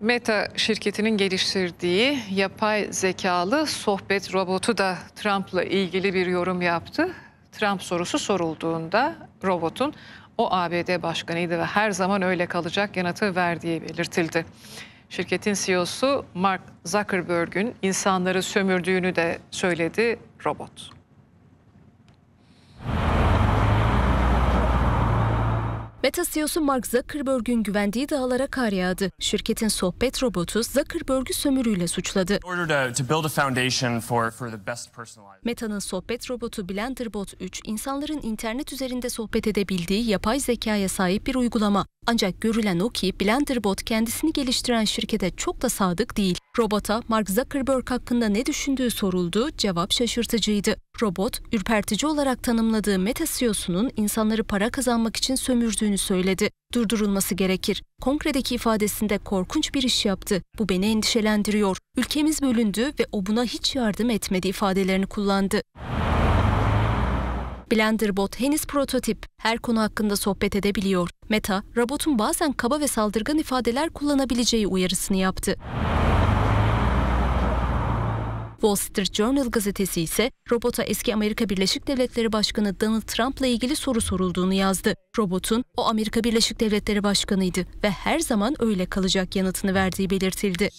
Meta şirketinin geliştirdiği yapay zekalı sohbet robotu da Trump'la ilgili bir yorum yaptı. Trump sorusu sorulduğunda robotun o ABD başkanıydı ve her zaman öyle kalacak yanıtı verdiği belirtildi. Şirketin CEO'su Mark Zuckerberg'ün insanları sömürdüğünü de söyledi robot. Meta CEO'su Mark Zuckerberg'ün güvendiği dağlara kar yağdı. Şirketin sohbet robotu Zuckerberg'ü sömürüyle suçladı. Meta'nın sohbet robotu Blenderbot 3, insanların internet üzerinde sohbet edebildiği yapay zekaya sahip bir uygulama. Ancak görülen o ki Blenderbot kendisini geliştiren şirkete çok da sadık değil. Robota Mark Zuckerberg hakkında ne düşündüğü soruldu, cevap şaşırtıcıydı. Robot, ürpertici olarak tanımladığı Meta CEO'sunun insanları para kazanmak için sömürdüğünü söyledi. Durdurulması gerekir. Kongredeki ifadesinde korkunç bir iş yaptı. Bu beni endişelendiriyor. Ülkemiz bölündü ve o buna hiç yardım etmedi ifadelerini kullandı. Blenderbot henüz prototip. Her konu hakkında sohbet edebiliyor. Meta, robotun bazen kaba ve saldırgan ifadeler kullanabileceği uyarısını yaptı. Wall Street Journal gazetesi ise robota eski Amerika Birleşik Devletleri Başkanı Donald Trump'la ilgili soru sorulduğunu yazdı. Robotun o Amerika Birleşik Devletleri Başkanıydı ve her zaman öyle kalacak yanıtını verdiği belirtildi.